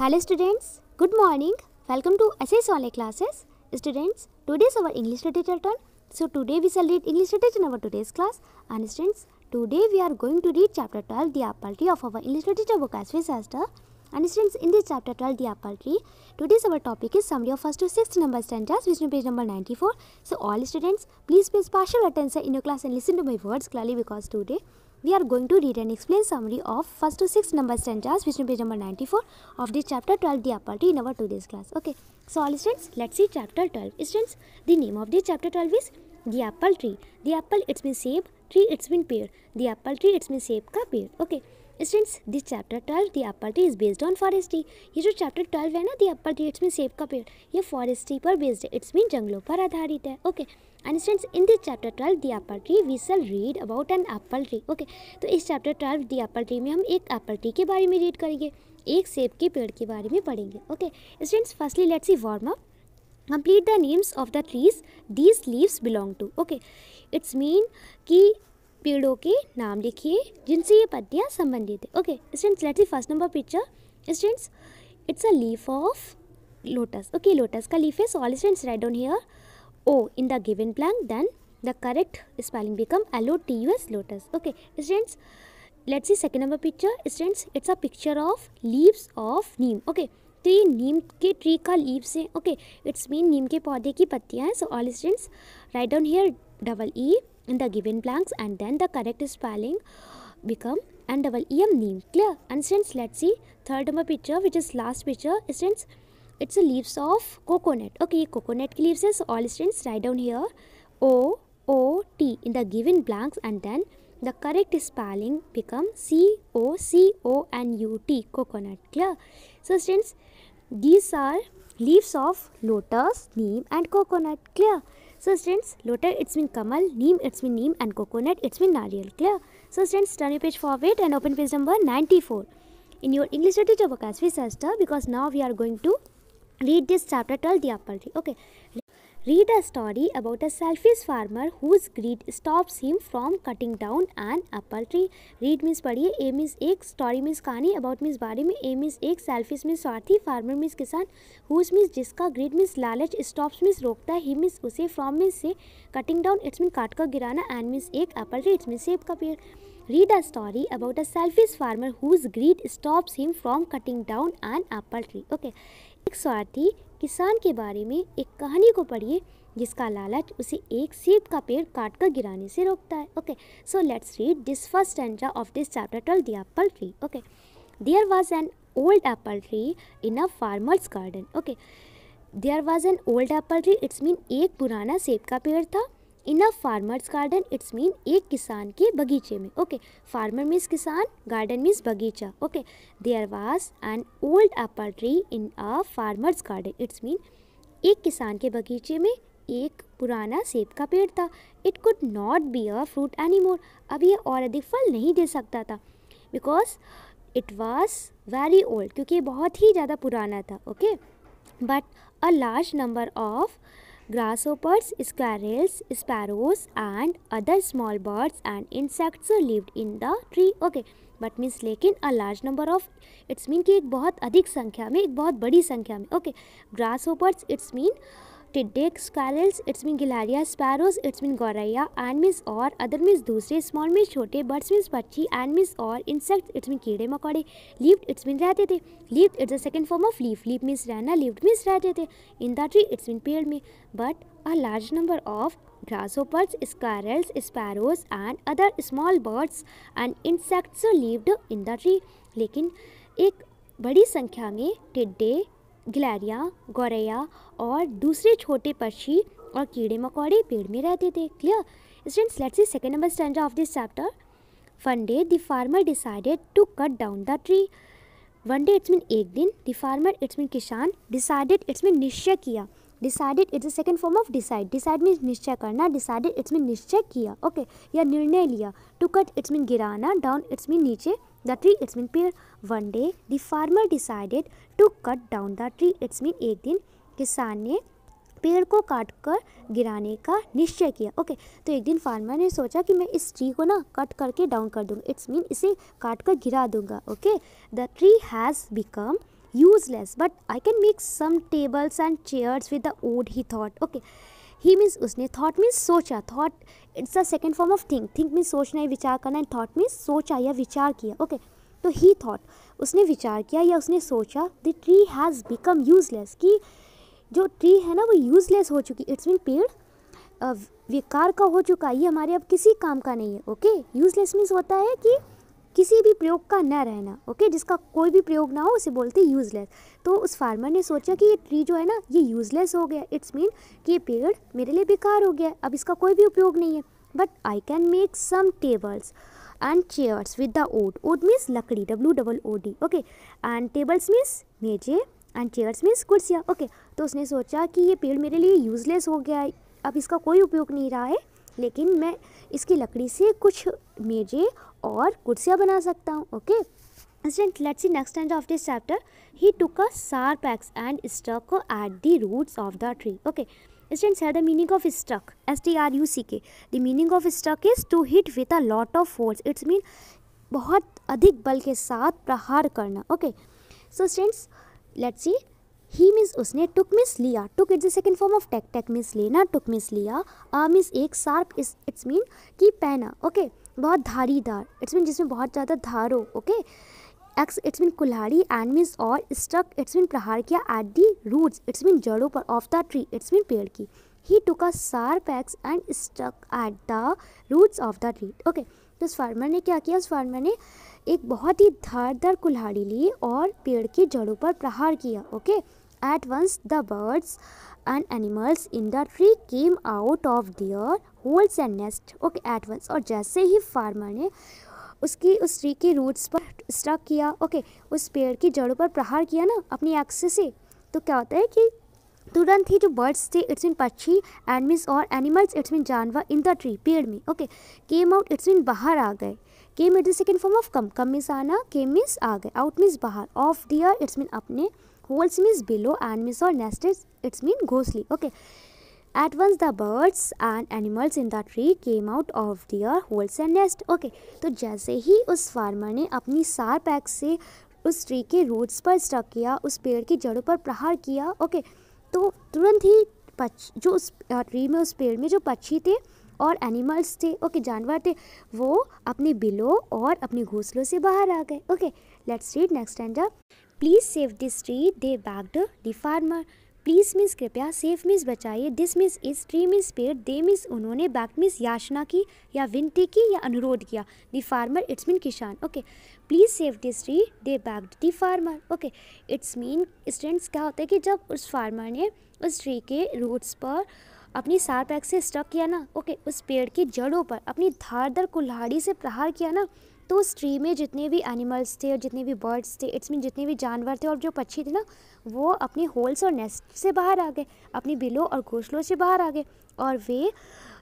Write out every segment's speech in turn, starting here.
Hello students, good morning. Welcome to Essays Only Classes. Students, today is our English literature turn. So today we shall read English literature in our today's class. And students, today we are going to read chapter 12, The Apple Tree of our English literature book as we sister. And students, in this chapter 12, The Apple Tree, today's our topic is summary of first to sixth number stanzas, which is page number 94. So all students, please pay special attention in your class and listen to my words clearly because today we are going to read and explain summary of first to six number stanzas which is be number 94 of the chapter 12 the apathy in our today's class okay so all students let's see chapter 12 students the name of the chapter 12 is the apple tree the apple it's been shaped. tree it's been pear the apple tree it's been shaped, ka pear okay students this chapter twelve the apple tree is based on forestry ये जो chapter twelve है ना the apple tree it's mean सेब का पेड़ ये forestry पर based है इट्स मीन जंगलों पर आधारित है okay and students in this chapter twelve the apple tree we shall read about an apple tree okay तो इस chapter twelve the apple tree में हम एक एप्पल ट्री के बारे में रीड करेंगे एक सेब के पेड़ के बारे में पढ़ेंगे okay students firstly let's see warm up complete the names of the trees these leaves belong to okay it's mean कि पेड़ों के नाम लिखिए जिनसे ये पत्तियाँ संबंधित है okay students let's first number picture students it's a leaf of lotus okay lotus का लीफ है so all students write down here O in the given plan then the correct spelling become L O T U S lotus okay students let's see second number picture students it's a picture of leaves of neem okay तो ये नीम के tree का leaves है okay it's mean नीम के पौधे की पत्तियाँ हैं so all students write down here double E in the given blanks and then the correct spelling become and double em name clear and since let's see third number picture which is last picture since it's the leaves of coconut okay coconut leaves is so all students write down here o o t in the given blanks and then the correct spelling become C O C O and U T coconut clear so students these are leaves of lotus neem and coconut clear so students, lotus it's been kamal, neem it's been neem and coconut it's been nariyal. Clear? So students, turn your page forward and open page number 94. In your English literature book as we searched because now we are going to read this chapter 12 the apple tree. Okay. Read a story about a selfish farmer whose greed stops him from cutting down an apple tree. Read means padhiye a means ek story means kahani about means bare mein a means ek selfish means swarthi farmer means kisan whose means jiska greed means lalach stops means rokta hai means उसे from means से cutting down it's mean काट कर girana and means ek apple tree it means सेब ka ped read a story about a selfish farmer whose greed stops him from cutting down an apple tree okay एक स्वार्थी किसान के बारे में एक कहानी को पढ़िए जिसका लालच उसे एक सेब का पेड़ काट कर गिराने से रोकता है okay so let's read this first stanza of this chapter tell the apple tree okay there was an old apple tree in a farmer's garden okay there was an old apple tree it's mean एक पुराना सेब का पेड़ था in a farmer's garden it's mean एक किसान के बगीचे में ओके फार्मर मीन्स किसान गार्डन मीन्स बगीचा okay there was an old apple tree in a farmer's garden it's mean एक किसान के बगीचे में एक पुराना सेब का पेड़ था it could not be a fruit more अब ये और अधिक फल नहीं दे सकता था because it was very old क्योंकि ये बहुत ही ज़्यादा पुराना था okay but a large number of Grasshoppers, squirrels, sparrows and other small birds and insects lived in the tree. Okay. But means लेकिन a large number of it's mean कि एक बहुत अधिक संख्या में एक बहुत बड़ी संख्या में okay grasshoppers it's mean टिडेक स्कैरल्स इट्स मीन गिलारिया स्पैरोज इट्स मीन गौरैया एंड मिस और अदर मिस दूसरे स्मॉल मीन छोटे बर्ड्स मिस पक्षी एंड मिस और इंसेक्ट इट्स मीन कीड़े मकोड़े लिफ्ट इट्स मीन रहते थे lived it's the second form of live live means रहना लिफ्ट मीन्स रहते थे in the tree it's mean पेड़ में but a large number of grasshoppers, स्कैरल्स sparrows and other small birds and insects lived in the tree लेकिन एक बड़ी संख्या में टिड्डे गिलहरियाँ गौरैया और दूसरे छोटे पक्षी और कीड़े मकौड़े पेड़ में रहते थे clear students let's see second number stanza of this chapter one day the farmer decided to cut down the tree one day it's mean एक दिन द फार्मर इट्स मीन किसान डिसाइडेड इट्स मीन निश्चय किया decided it's a second form of decide decide means निश्चय करना decided it's mean निश्चय किया okay okay. या निर्णय लिया टू कट इट्स मीन गिराना डाउन इट्स मीन नीचे द ट्री इट्स मीन पेड़ one day the farmer decided to cut down the tree it's mean एक दिन किसान ने पेड़ को काट कर गिराने का निश्चय किया ओके तो एक दिन फार्मर ने सोचा कि मैं इस ट्री को ना कट करके डाउन कर दूंगा इट्स मीन इसे काट कर गिरा दूंगा okay the tree has become useless but I can make some tables and chairs with the wood he thought okay he means उसने थॉट मीन्स सोचा thought it's a second form of think think means सोचना है विचार करना and thought means सोचा या विचार किया ओके तो ही थॉट उसने विचार किया या उसने सोचा the tree has become useless कि जो ट्री है ना वो यूजलेस हो चुकी इट्स मीन पेड़ विकार का हो चुका ये हमारे अब किसी काम का नहीं है ओके यूजलेस मीन्स होता है कि किसी भी प्रयोग का ना रहना ओके जिसका कोई भी प्रयोग ना हो उसे बोलते यूज़लेस तो उस फार्मर ने सोचा कि ये ट्री जो है ना ये यूज़लेस हो गया इट्स मीन कि ये पेड़ मेरे लिए बेकार हो गया अब इसका कोई भी उपयोग नहीं है but I can make some tables and chairs with the wood wood means लकड़ी W double O D okay and tables means मेजे एंड चेयर्स मीन्स कुर्सियाँ ओके तो उसने सोचा कि ये पेड़ मेरे लिए यूज़लेस हो गया है अब इसका कोई उपयोग नहीं रहा है लेकिन मैं इसकी लकड़ी से कुछ मेजे और कुर्सियाँ बना सकता हूँ okay student let's see next and of this chapter he took a sharp axe and stuck at the roots of the tree okay students है the meaning of stuck S T R U C K the meaning of stuck is to hit with a lot of force it's mean बहुत अधिक बल के साथ प्रहार करना okay so students let's see he means उसने took means लिया took it's the second form of take take means लेना टुक मिस लिया आ मीन्स एक शार्प इज इट्स मीन की पहना ओके बहुत धारी धार इट्स मीन जिसमें बहुत ज़्यादा धार हो ओके एक्स इट्स मीन कुल्हाड़ी एंड मीन्स और स्ट्रक इट्स मीन प्रहार किया at the roots it's mean जड़ों पर of the tree it's mean पेड़ की he took a sharp and struck at the roots of the tree okay तो उस फार्मर ने क्या किया उस फार्मर ने एक बहुत ही धारदार कुल्हाड़ी ली और पेड़ की जड़ों पर प्रहार किया okay at once the birds and animals in the tree came out of their holes and nest okay at once और जैसे ही फार्मर ने उसकी उस ट्री के रूट्स पर स्ट्रक किया ओके okay, उस पेड़ की जड़ों पर प्रहार किया ना अपनी एक्स से तो क्या होता है कि तुरंत ही जो बर्ड्स थे इट्स मीन पक्षी एडमिस और एनिमल्स इट्स मीन जानवर इन द ट्री पेड़ में okay came out it's mean बाहर आ गए came it the second form of come come means आना केम मीस आ गए आउट मीस बाहर ऑफ दियर इट्स मीन अपने होल्स मीस बिलो एंड मीस और नेस्ट इट्स मीन घोसली okay At once the birds and animals in the tree came out of their holes and nest. Okay, तो जैसे ही उस farmer ने अपनी सार पैक से उस ट्री के रूट्स पर स्टक किया उस पेड़ की जड़ों पर प्रहार किया ओके okay, तो तुरंत ही पक्ष जो उस ट्री में उस पेड़ में जो पक्षी थे और एनिमल्स थे ओके okay, जानवर थे वो अपने बिलों और अपने घोंसलों से बाहर आ गए okay let's read next and please save this tree they begged the farmer please means कृपया सेफ मिस बचाइए this means is tree means पेड दे मिस उन्होंने बैक मिस याचना की या विनती की या अनुरोध किया दी फार्मर इट्स मीन किसान okay please save this tree they beg the farmer okay it's mean students क्या होता है कि जब उस फार्मर ने उस ट्री के रूट्स पर अपनी सार पैक से स्टक किया ना ओके उस पेड़ की जड़ों पर अपनी धारदार कुल्हाड़ी से प्रहार किया ना तो उस ट्री में जितने भी एनिमल्स थे और जितने भी बर्ड्स थे इट्स मीन जितने भी जानवर थे और जो पक्षी थे ना वो अपने होल्स और नेस्ट से बाहर आ गए अपनी बिलों और घोंसलों से बाहर आ गए और वे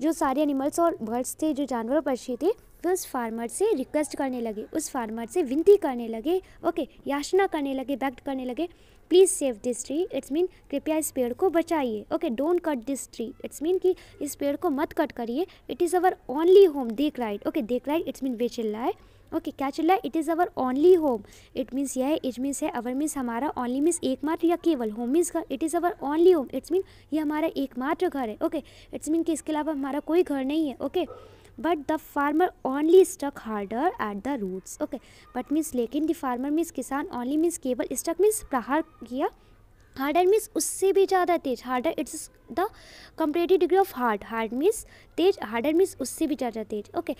जो सारे एनिमल्स और बर्ड्स थे जो जानवर पक्षी थे वे उस फार्मर से रिक्वेस्ट करने लगे उस फार्मर से विनती करने लगे ओके याचना करने लगे बैक्ट करने लगे please save this tree it's mean कृपया इस पेड़ को बचाइए okay don't cut this tree it's mean कि इस पेड़ को मत कट करिए it is our only home they cried okay they cried it's mean वे चिल्लाए ओके okay, क्या चल रहा है it is our only home it means यह है इट मीन्स है अवर मीन्स हमारा ओनली मीन्स एकमात्र या केवल होम मीन्स घर it is our only home it's mean ये हमारा एकमात्र घर है ओके इट्स मीन कि इसके अलावा हमारा कोई घर नहीं है okay but the farmer only stuck harder at the roots okay but means लेकिन द फार्मर मीन्स किसान ओनली मीन्स केवल स्टक मीन्स प्रहार किया हार्डर मीन्स उससे भी ज़्यादा तेज harder it's the comparative degree of hard hard means तेज हार्डर मीन्स उससे भी ज़्यादा तेज ओके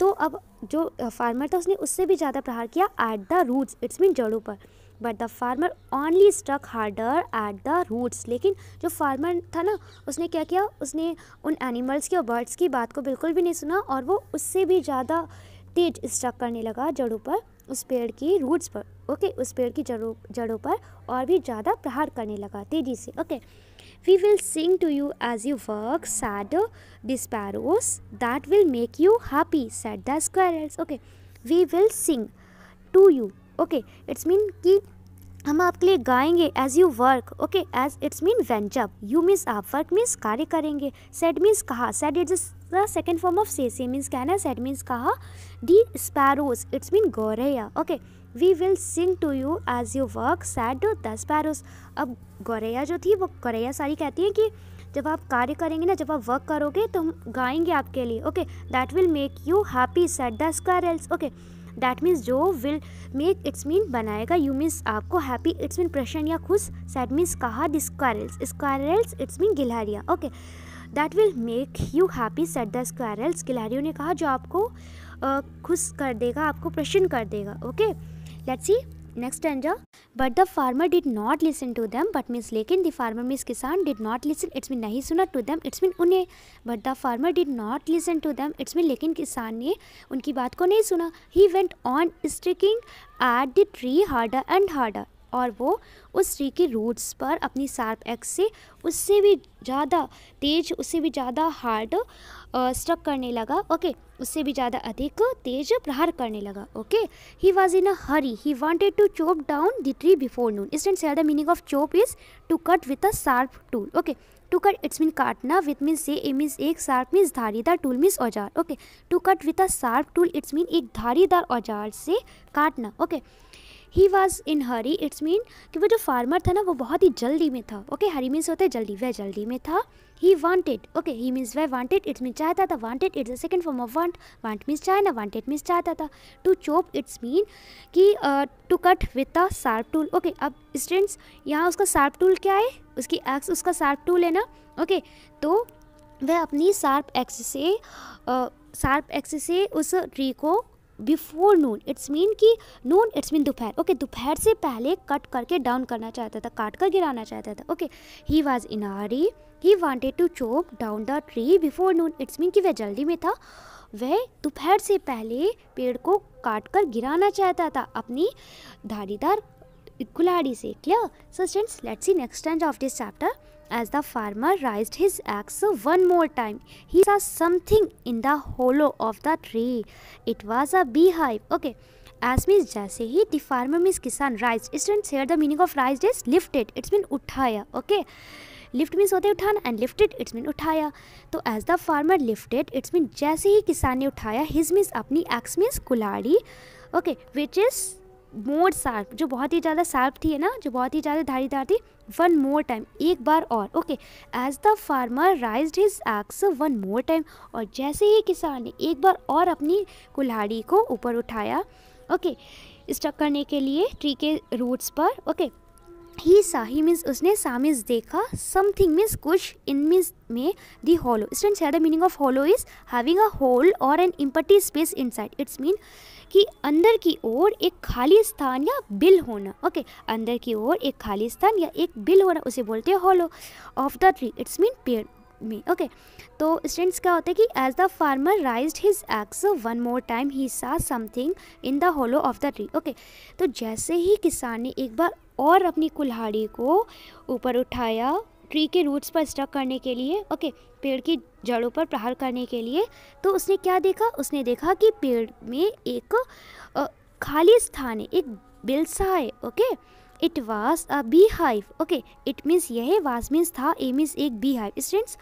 तो अब जो फार्मर था उसने उससे भी ज़्यादा प्रहार किया at the roots it's mean जड़ों पर but the farmer only struck harder at the roots लेकिन जो फार्मर था ना उसने क्या किया उसने उन एनिमल्स की और बर्ड्स की बात को बिल्कुल भी नहीं सुना और वो उससे भी ज़्यादा तेज स्ट्रक करने लगा जड़ों पर उस पेड़ की रूट्स पर ओके उस पेड़ की जड़ों जड़ों पर और भी ज़्यादा प्रहार करने लगा तेज़ी से okay we will sing to you as you work said the sparrows that will make you happy said the squirrels okay we will sing to you okay it's mean कि हम आपके लिए गाएंगे as you work okay as it's mean वेंचअप you means आप work means कार्य करेंगे said means कहा said it's the second form of say say means कहना सेड मीन्स कहा डी स्पैरोज इट्स मीन गौरैया okay we will sing to you as you work said the sparrows अब गौरैया जो थी वो गौरैया सारी कहती हैं कि जब आप कार्य करेंगे ना जब आप वर्क करोगे तो हम गाएंगे आपके लिए okay that will make you happy said the squirrels okay that means जो विल मेक इट्स मीन बनाएगा यू मीन्स आपको हैप्पी इट्स मीन प्रसन्न या खुश सैट मीन्स कहा the squirrels squirrels it's mean गिलहरिया okay that will make you happy said the squirrels गिलहरियों ने कहा जो आपको खुश कर देगा आपको प्रसन्न कर देगा okay let's see next stanza but the farmer did not listen to them but means लेकिन the farmer means किसान did not listen it's mean नहीं सुना to them it's mean उन्हें but the farmer did not listen to them it's mean लेकिन किसान ने उनकी बात को नहीं सुना he went on striking at the tree harder and harder और वो उस ट्री के रूट्स पर अपनी शार्प एक्स से उससे भी ज़्यादा तेज उससे भी ज़्यादा हार्ड स्ट्रक करने लगा ओके उससे भी ज़्यादा अधिक तेज प्रहार करने लगा okay he was in a hurry he wanted to chop down the tree before noon student से the meaning of chop is to cut with a sharp tool okay to cut it's mean काटना with mean से a means एक sharp means धारीदार tool means औजार okay to cut with a sharp tool it's mean एक धारीदार औजार से काटना okay okay. He was in Hari it's mean कि वो जो फार्मर था ना वो बहुत ही जल्दी में था ओके हरी मीन्स होता है जल्दी वह जल्दी में था he wanted okay he means वह वांटेड इट्स मीन चाहता था wanted it's the second form of want want means चाहना वांटेड मीन्स चाहता था टू चोप इट्स मीन कि to cut with a sharp tool okay अब स्टूडेंट्स यहाँ उसका शार्प टूल क्या है उसकी एक्स उसका शार्प टूल है ना ओके okay, तो वह अपनी शार्प एक्स से शार्प एक्स से उस ट्री को बिफोर नून इट्स मीन कि नून इट्स मीन दोपहर ओके दोपहर से पहले कट करके डाउन करना चाहता था काट कर गिराना चाहता था okay he was in hurry he wanted to chop down the tree before noon it's mean कि वह जल्दी में था वह दोपहर से पहले पेड़ को काट कर गिराना चाहता था अपनी धारीदार कुलाड़ी से clear so students let's see next stand of this chapter as the farmer raised his axe one more time, he saw something in the hollow of the tree. It was a beehive. Okay. As means jaise hi the farmer means kisan raised. Students here the meaning of raised is lifted. It's mean uthaya Okay. Lift means होते उठान and lifted it's mean उठाया तो as the farmer lifted it's mean जैसे ही किसान ने उठाया his means अपनी एक्स मीन्स कुलाड़ी okay which is more sharp जो बहुत ही ज़्यादा शार्प थी है ना जो बहुत ही ज़्यादा धारीदार थी वन मोर टाइम एक बार और okay as the farmer raise his axe one more time और जैसे ही किसान ने एक बार और अपनी कुल्हाड़ी को ऊपर उठाया ओके स्टक करने के लिए ट्री के रूट्स पर ओके ही सा मीन्स उसने सा देखा समथिंग मीन्स कुछ इन मीन्स में the hollow students the meaning of hollow is having a hole और an empty space inside it's mean कि अंदर की ओर एक खाली स्थान या बिल होना ओके अंदर की ओर एक खाली स्थान या एक बिल होना उसे बोलते हैं hollow of the tree it's mean पेड़ में ओके तो स्टूडेंट्स क्या होता है कि as the farmer raise his axe one more time he saw something in the hollow of the tree okay तो जैसे ही किसान ने एक बार और अपनी कुल्हाड़ी को ऊपर उठाया ट्री के रूट्स पर स्टक करने के लिए ओके okay, पेड़ की जड़ों पर प्रहार करने के लिए तो उसने क्या देखा उसने देखा कि पेड़ में एक खाली स्थान है एक बिल्सा है okay it was a bee hive okay it means यह वाज मीन्स था ए मीन्स एक बी हाइव स्टूडेंट्स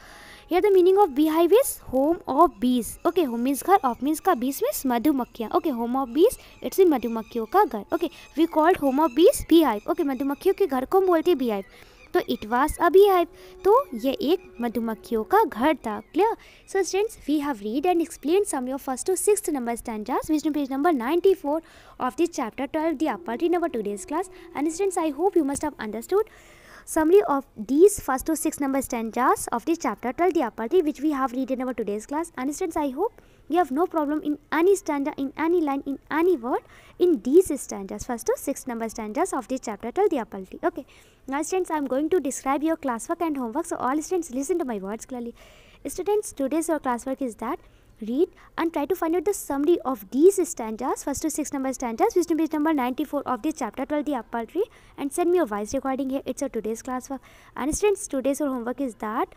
यह the meaning of bee hive is home of bees okay home means घर ऑफ मीन्स का बीस मीन्स मधुमक्खियाँ okay home of bees it's इन मधुमक्खियों का घर okay we called home of bees bee hive okay मधुमक्खियों के घर को हम बोलते हैं बी हाइव तो इट वॉज अभी बी हाइव तो ये एक मधुमक्खियों का घर था clear so students we have read and explain some your first two six number stanzas which page number ninety four of this chapter twelve the number today's class and students I hope you must have understood summary of these first to six number stanzas of this chapter 12 the apathy which we have read in our today's class and students i hope you have no problem in any stanza, in any line, in any word in these stanzas, first to six number stanzas of this chapter till the appalti. Okay. Now students, I am going to describe your classwork and homework. So all students listen to my words clearly. Students, today's your classwork is that read and try to find out the summary of these stanzas, first to six number stanzas, which is number 94 of this chapter 12, the apple tree, and send me your voice recording here. It's a today's classwork. And students, today's your homework is that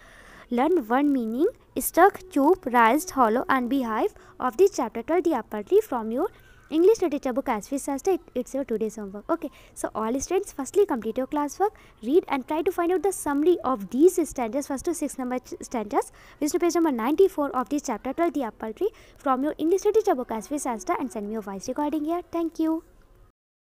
learn one meaning, stuck, tube, raised, hollow and beehive of this chapter 12 tree from your English literature book as we such it's your today's homework. Okay, so all students firstly complete your classwork, read and try to find out the summary of these standards, first to 6 number standards, which is page number 94 of this chapter 12, the apple tree from your English literature book as we such and send me your voice recording here. Thank you.